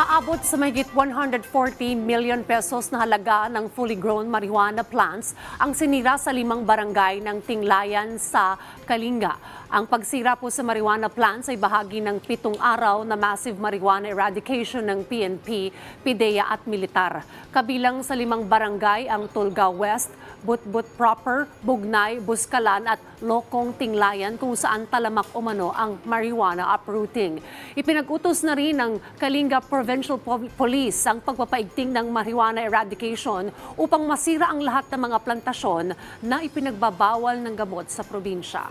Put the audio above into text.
Aabot sa mahigit 140 million pesos na halaga ng fully grown marijuana plants ang sinira sa limang barangay ng Tinglayan sa Kalinga. Ang pagsira po sa marijuana plants ay bahagi ng pitong araw na massive marijuana eradication ng PNP, PDEA at militar kabilang sa limang barangay ang Tulga West, Butbut Proper, Bugnay, Buskalan at Lokong Tinglayan kung saan talamak umano ang marijuana uprooting. Ipinagutos na rin ng Kalinga Provincial Police ang pagpapaigting ng marijuana eradication upang masira ang lahat ng mga plantasyon na ipinagbabawal ng gamot sa probinsya.